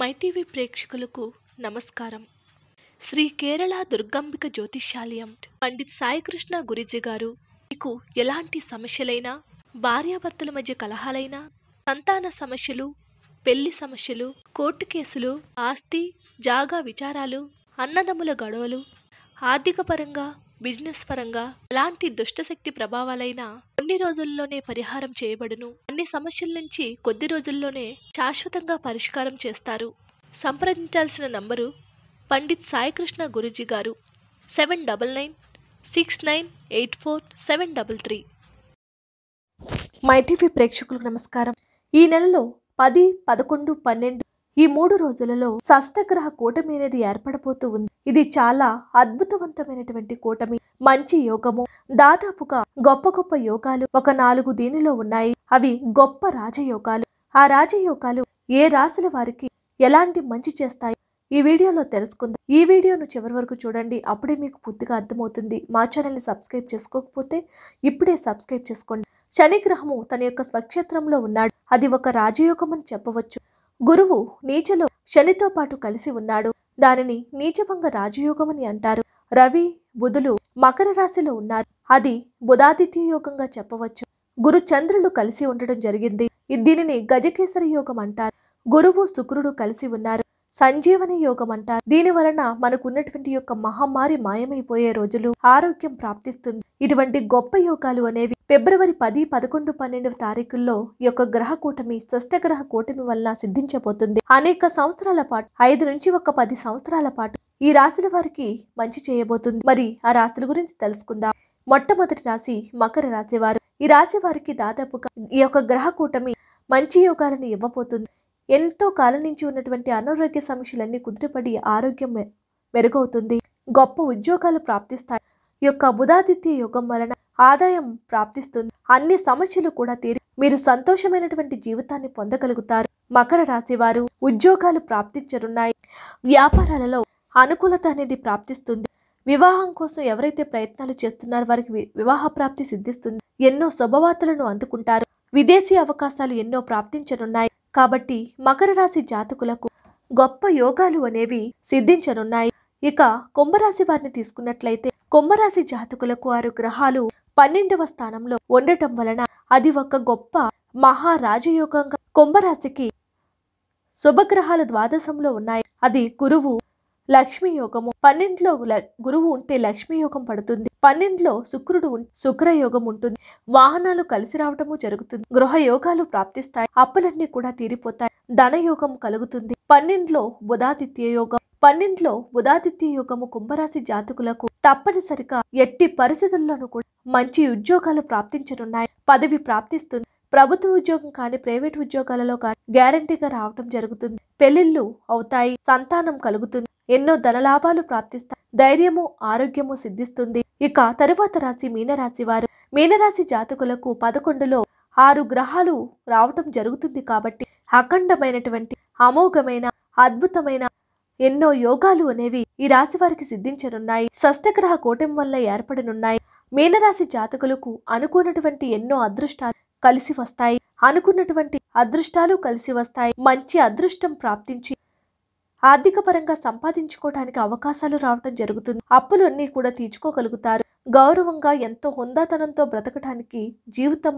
MyTV ప్రేక్షకులకు నమస్కారం శ్రీ కేరళ దుర్గాంబిక జ్యోతిష్యాలయం పండిత్ సాయికృష్ణ గురిజీ గారు మీకు ఎలాంటి సమస్యలైనా భార్యాభర్తల మధ్య కలహాలైనా సంతాన సమస్యలు పెళ్లి సమస్యలు కోర్టు కేసులు ఆస్తి జాగా విచారాలు అన్నదమ్ముల గొడవలు ఆర్థికపరంగా బిజినెస్ పరంగా ఎలాంటి దుష్టశక్తి ప్రభావాలైనా కొన్ని రోజుల్లోనే పరిహారం చేయబడును అన్ని సమస్యల నుంచి కొద్ది రోజుల్లోనే శాశ్వతంగా పరిష్కారం చేస్తారు సంప్రదించాల్సిన నంబరు పండిత్ సాయికృష్ణ గురుజీ గారు seven double nine six nine eight four seven double three My TV ప్రేక్షకులకు నమస్కారం ఈ నెలలో పది పదకొండు పన్నెండు ఈ మూడు రోజులలో షష్టగ్రహ కూటమి అనేది ఏర్పడబోతూ ఉంది ఇది చాలా అద్భుతవంతమైనటువంటి కూటమి మంచి యోగము దాదాపుగా గొప్ప గొప్ప యోగాలు ఒక నాలుగు దీనిలో ఉన్నాయి అవి గొప్ప రాజయోగాలు ఆ రాజయోగాలు ఏ రాశుల వారికి ఎలాంటి మంచి చేస్తాయి ఈ వీడియోలో తెలుసుకుందాం ఈ వీడియోను చివరి వరకు చూడండి అప్పుడే మీకు పూర్తిగా అర్థమవుతుంది మా ఛానల్ని సబ్స్క్రైబ్ చేసుకోకపోతే ఇప్పుడే సబ్స్క్రైబ్ చేసుకోండి శని గ్రహము తన యొక్క స్వక్షేత్రంలో ఉన్నాడు అది ఒక రాజయోగం అని చెప్పవచ్చు గురువు నీచలో శనితో పాటు కలిసి ఉన్నాడు దానిని నీచభంగ రాజయోగం అని అంటారు రవి బుధులు మకర రాశిలో ఉన్నారు అది బుధాదిత్య యోగంగా చెప్పవచ్చు గురు చంద్రులు కలిసి ఉండడం జరిగింది దీనిని గజకేసరి యోగం అంటారు గురువు శుక్రుడు కలిసి ఉన్నారు సంజీవని యోగం అంటారు దీని వలన మనకు ఉన్నటువంటి యొక్క మహమ్మారి మాయమైపోయే రోజులు ఆరోగ్యం ప్రాప్తిస్తుంది ఇటువంటి గొప్ప యోగాలు అనేవి ఫిబ్రవరి పది పదకొండు పన్నెండవ తారీఖుల్లో యొక్క గ్రహ కూటమి గ్రహ కూటమి వలన సిద్ధించబోతుంది అనేక సంవత్సరాల పాటు ఐదు నుంచి ఒక పది సంవత్సరాల పాటు ఈ రాశుల వారికి మంచి చేయబోతుంది మరి ఆ రాశుల గురించి తెలుసుకుందాం మొట్టమొదటి రాశి మకర రాశి వారు ఈ రాశి వారికి దాదాపుగా ఈ యొక్క గ్రహ కూటమి మంచి యోగాలను ఇవ్వబోతుంది ఎంతో కాలం నుంచి ఉన్నటువంటి అనారోగ్య సమస్యలన్నీ కుదిరిపడి ఆరోగ్యం మెరుగవుతుంది గొప్ప ఉద్యోగాలు ప్రాప్తిస్తాయి యొక్క బుధాదిత్య యోగం వలన ఆదాయం ప్రాప్తిస్తుంది అన్ని సమస్యలు కూడా తీరి మీరు సంతోషమైనటువంటి జీవితాన్ని పొందగలుగుతారు మకర రాశి వారు ఉద్యోగాలు ప్రాప్తించనున్నాయి వ్యాపారాలలో అనుకూలత అనేది ప్రాప్తిస్తుంది వివాహం కోసం ఎవరైతే ప్రయత్నాలు చేస్తున్నారో వారికి వివాహ ప్రాప్తి సిద్ధిస్తుంది ఎన్నో శుభవార్తలను అందుకుంటారు విదేశీ అవకాశాలు ఎన్నో ప్రాప్తించనున్నాయి కాబట్టి మకర రాశి జాతకులకు గొప్ప యోగాలు అనేవి సిద్ధించనున్నాయి ఇక కుంభరాశి వారిని తీసుకున్నట్లయితే కుంభరాశి జాతకులకు ఆరు గ్రహాలు పన్నెండవ స్థానంలో ఉండటం వలన అది ఒక గొప్ప మహారాజయోగంగా కుంభరాశికి శుభగ్రహాలు ద్వాదశంలో ఉన్నాయి అది గురువు లక్ష్మీ యోగము పన్నెండులో గురువు ఉంటే లక్ష్మీ యోగం పడుతుంది పన్నెండులో శుక్రుడు శుక్రయోగం ఉంటుంది వాహనాలు కలిసి రావటము జరుగుతుంది గృహ యోగాలు ప్రాప్తిస్తాయి అప్పులన్నీ కూడా తీరిపోతాయి ధనయోగం కలుగుతుంది పన్నెండులో బుధాదిత్య యోగం పన్నెండులో బుధాదిత్య యోగము కుంభరాశి జాతకులకు తప్పనిసరిగా ఎట్టి పరిస్థితుల్లోనూ కూడా మంచి ఉద్యోగాలు ప్రాప్తించనున్నాయి పదవి ప్రాప్తిస్తుంది ప్రభుత్వ ఉద్యోగం కానీ ప్రైవేట్ ఉద్యోగాలలో కానీ గ్యారంటీగా రావటం జరుగుతుంది పెళ్లిళ్ళు అవుతాయి సంతానం కలుగుతుంది ఎన్నో ధనలాభాలు ప్రాప్తిస్తాయి ధైర్యము ఆరోగ్యము సిద్ధిస్తుంది ఇక తరువాత రాశి మీనరాశి వారు మీనరాశి జాతకులకు పదకొండులో ఆరు గ్రహాలు రావటం జరుగుతుంది కాబట్టి అఖండమైనటువంటి అమోఘమైన అద్భుతమైన ఎన్నో యోగాలు అనేవి ఈ రాశి వారికి సిద్ధించనున్నాయి షష్టగ్రహ కోటం వల్ల ఏర్పడనున్నాయి మీనరాశి జాతకులకు అనుకున్నటువంటి ఎన్నో అదృష్టాలు కలిసి వస్తాయి అనుకున్నటువంటి అదృష్టాలు కలిసి వస్తాయి మంచి అదృష్టం ప్రాప్తించి ఆర్థిక పరంగా సంపాదించుకోవడానికి అవకాశాలు రావడం జరుగుతుంది అప్పులన్నీ కూడా తీర్చుకోగలుగుతారు గౌరవంగా ఎంతో హుందాతనంతో బ్రతకటానికి జీవితం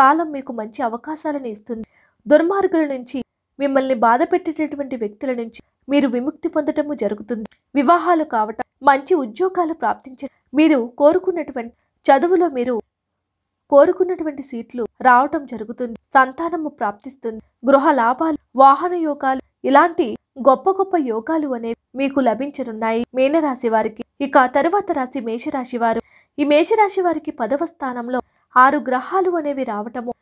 కాలం మీకు మంచి అవకాశాలను ఇస్తుంది దుర్మార్గుల నుంచి మిమ్మల్ని బాధ పెట్టేటటువంటి వ్యక్తుల నుంచి మీరు విముక్తి పొందటము జరుగుతుంది వివాహాలు కావటం మంచి ఉద్యోగాలు ప్రాప్తించే మీరు కోరుకున్నటువంటి చదువులో మీరు కోరుకున్నటువంటి సీట్లు రావటం జరుగుతుంది సంతానము ప్రాప్తిస్తుంది గృహ లాభాలు వాహన యోగాలు ఇలాంటి గొప్ప గొప్ప యోగాలు అనేవి మీకు లభించనున్నాయి మీనరాశి వారికి ఇక తరువాత రాశి మేషరాశి వారు ఈ మేషరాశి వారికి పదవ స్థానంలో ఆరు గ్రహాలు అనేవి రావటము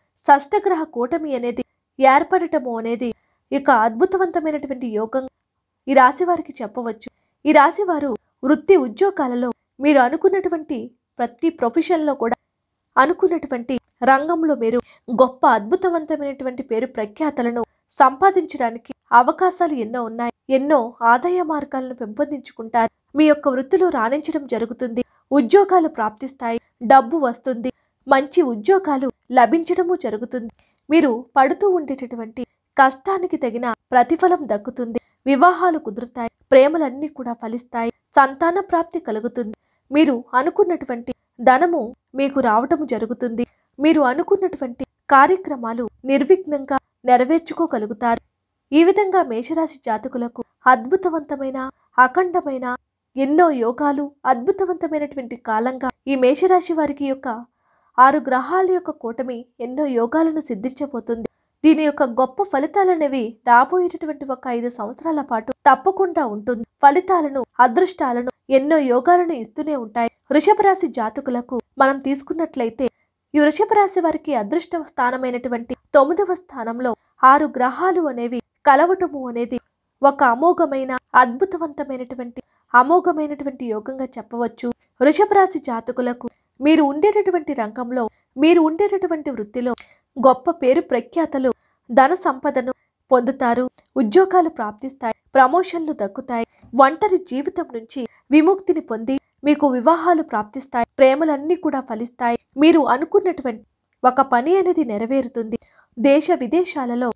గ్రహ కూటమి అనేది ఏర్పడటము అనేది ఇక అద్భుతవంతమైనటువంటి యోగం ఈ రాశి వారికి చెప్పవచ్చు ఈ రాశి వారు వృత్తి ఉద్యోగాలలో మీరు అనుకున్నటువంటి ప్రతి ప్రొఫెషన్లో కూడా అనుకున్నటువంటి రంగంలో మీరు గొప్ప అద్భుతవంతమైనటువంటి పేరు ప్రఖ్యాతలను సంపాదించడానికి అవకాశాలు ఎన్నో ఉన్నాయి ఎన్నో ఆదాయ మార్గాలను పెంపొందించుకుంటారు మీ యొక్క వృత్తిలో రాణించడం జరుగుతుంది ఉద్యోగాలు ప్రాప్తిస్తాయి డబ్బు వస్తుంది మంచి ఉద్యోగాలు లభించడము జరుగుతుంది మీరు పడుతూ ఉండేటటువంటి కష్టానికి తగిన ప్రతిఫలం దక్కుతుంది వివాహాలు కుదురుతాయి ప్రేమలన్నీ కూడా ఫలిస్తాయి సంతాన ప్రాప్తి కలుగుతుంది మీరు అనుకున్నటువంటి ధనము మీకు రావటం జరుగుతుంది మీరు అనుకున్నటువంటి కార్యక్రమాలు నిర్విఘ్నంగా నెరవేర్చుకోగలుగుతారు ఈ విధంగా మేషరాశి జాతకులకు అద్భుతవంతమైన అఖండమైన ఎన్నో యోగాలు అద్భుతవంతమైనటువంటి కాలంగా ఈ మేషరాశి వారికి యొక్క ఆరు గ్రహాల యొక్క కూటమి ఎన్నో యోగాలను సిద్ధించబోతుంది దీని యొక్క గొప్ప ఫలితాలనేవి రాబోయేటటువంటి ఒక ఐదు సంవత్సరాల పాటు తప్పకుండా ఉంటుంది ఫలితాలను అదృష్టాలను ఎన్నో యోగాలను ఇస్తూనే ఉంటాయి వృషభరాశి జాతకులకు మనం తీసుకున్నట్లయితే ఈ వృషభరాశి వారికి అదృష్ట స్థానమైనటువంటి తొమ్మిదవ స్థానంలో ఆరు గ్రహాలు అనేవి కలవటము అనేది ఒక అమోఘమైన అద్భుతవంతమైనటువంటి అమోఘమైనటువంటి యోగంగా చెప్పవచ్చు వృషభరాశి జాతకులకు మీరు ఉండేటటువంటి రంగంలో మీరు ఉండేటటువంటి వృత్తిలో గొప్ప పేరు ప్రఖ్యాతలు ధన సంపదను పొందుతారు ఉద్యోగాలు ప్రాప్తిస్తాయి ప్రమోషన్లు దక్కుతాయి ఒంటరి జీవితం నుంచి విముక్తిని పొంది మీకు వివాహాలు ప్రాప్తిస్తాయి ప్రేమలన్నీ కూడా ఫలిస్తాయి మీరు అనుకున్నటువంటి ఒక పని అనేది నెరవేరుతుంది దేశ విదేశాలలో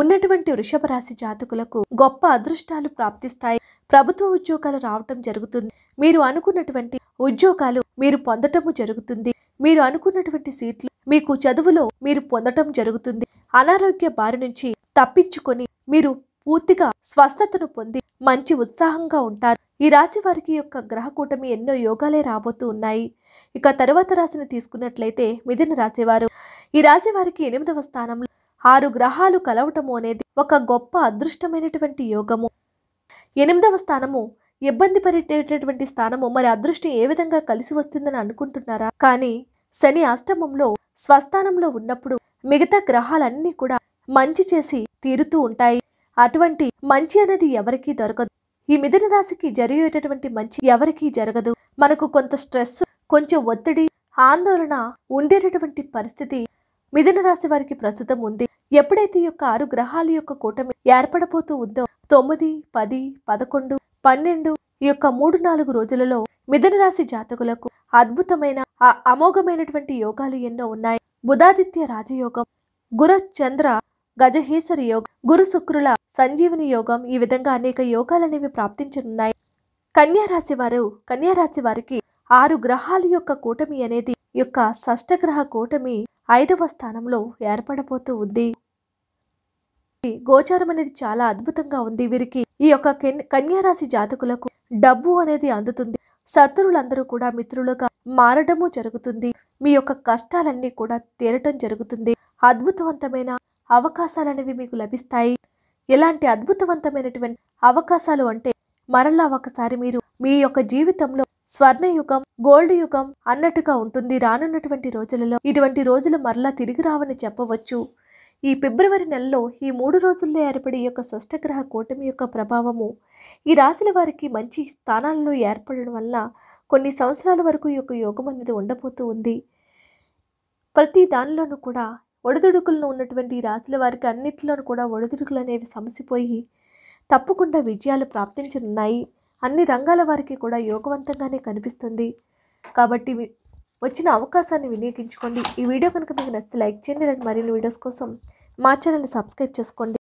ఉన్నటువంటి వృషభ రాశి జాతకులకు గొప్ప అదృష్టాలు ప్రాప్తిస్తాయి ప్రభుత్వ ఉద్యోగాలు రావటం జరుగుతుంది మీరు అనుకున్నటువంటి ఉద్యోగాలు మీరు పొందటము జరుగుతుంది మీరు అనుకున్నటువంటి సీట్లు మీకు చదువులో మీరు పొందటం జరుగుతుంది అనారోగ్య బారి నుంచి తప్పించుకొని మీరు పూర్తిగా స్వస్థతను పొంది మంచి ఉత్సాహంగా ఉంటారు ఈ రాశి వారికి యొక్క గ్రహ కూటమి ఎన్నో యోగాలే రాబోతూ ఉన్నాయి ఇక తరువాత రాశిని తీసుకున్నట్లయితే మిథున రాశివారు ఈ రాశి వారికి ఎనిమిదవ స్థానంలో ఆరు గ్రహాలు కలవటము అనేది ఒక గొప్ప అదృష్టమైనటువంటి యోగము ఎనిమిదవ స్థానము ఇబ్బంది పడేటటువంటి స్థానము మరి అదృష్టం ఏ విధంగా కలిసి వస్తుందని అనుకుంటున్నారా కానీ శని అష్టమంలో స్వస్థానంలో ఉన్నప్పుడు మిగతా గ్రహాలన్నీ కూడా మంచి చేసి తీరుతూ ఉంటాయి అటువంటి మంచి అనేది ఎవరికీ దొరకదు ఈ మిథున రాశికి జరిగేటటువంటి మంచి ఎవరికీ జరగదు మనకు కొంత స్ట్రెస్ కొంచెం ఒత్తిడి ఆందోళన ఉండేటటువంటి పరిస్థితి మిథున రాశి వారికి ప్రస్తుతం ఉంది ఎప్పుడైతే యొక్క ఆరు గ్రహాల యొక్క కూటమి ఏర్పడబోతూ ఉందో తొమ్మిది పది పదకొండు పన్నెండు ఈ యొక్క మూడు నాలుగు రోజులలో మిథున రాశి జాతకులకు అద్భుతమైన అమోఘమైనటువంటి యోగాలు ఎన్నో ఉన్నాయి బుధాదిత్య రాజయోగం గుర చంద్ర గజహేసరి యోగం గురు శుక్రుల సంజీవని యోగం ఈ విధంగా అనేక యోగాలనేవి ప్రాప్తించనున్నాయి కన్యారాశి వారు కన్యారాశి వారికి ఆరు గ్రహాల యొక్క కూటమి అనేది యొక్క షష్టగ్రహ కూటమి ఐదవ స్థానంలో ఏర్పడబోతూ ఉంది గోచారం అనేది చాలా అద్భుతంగా ఉంది వీరికి ఈ యొక్క కన్యారాశి జాతకులకు డబ్బు అనేది అందుతుంది శత్రువులందరూ కూడా మిత్రులుగా మారడము జరుగుతుంది మీ యొక్క కష్టాలన్నీ కూడా తీరటం జరుగుతుంది అద్భుతవంతమైన అవకాశాలు అనేవి మీకు లభిస్తాయి ఎలాంటి అద్భుతవంతమైనటువంటి అవకాశాలు అంటే మరలా ఒకసారి మీరు మీ యొక్క జీవితంలో స్వర్ణ యుగం గోల్డ్ యుగం అన్నట్టుగా ఉంటుంది రానున్నటువంటి రోజులలో ఇటువంటి రోజులు మరలా తిరిగి రావని చెప్పవచ్చు ఈ ఫిబ్రవరి నెలలో ఈ మూడు రోజుల్లో ఏర్పడి యొక్క స్పష్టగ్రహ కూటమి యొక్క ప్రభావము ఈ రాశుల వారికి మంచి స్థానాలలో ఏర్పడడం వల్ల కొన్ని సంవత్సరాల వరకు ఈ యొక్క యోగం అనేది ఉండబోతూ ఉంది ప్రతి దానిలోనూ కూడా ఒడిదుడుకుల్లో ఉన్నటువంటి రాశుల వారికి అన్నింటిలోనూ కూడా ఒడిదుడుకులు అనేవి సమసిపోయి తప్పకుండా విజయాలు ప్రాప్తించనున్నాయి అన్ని రంగాల వారికి కూడా యోగవంతంగానే కనిపిస్తుంది కాబట్టి వచ్చిన అవకాశాన్ని వినియోగించుకోండి ఈ వీడియో కనుక మీకు నచ్చితే లైక్ చేయండి మరిన్ని వీడియోస్ కోసం మా ఛానల్ని సబ్స్క్రైబ్ చేసుకోండి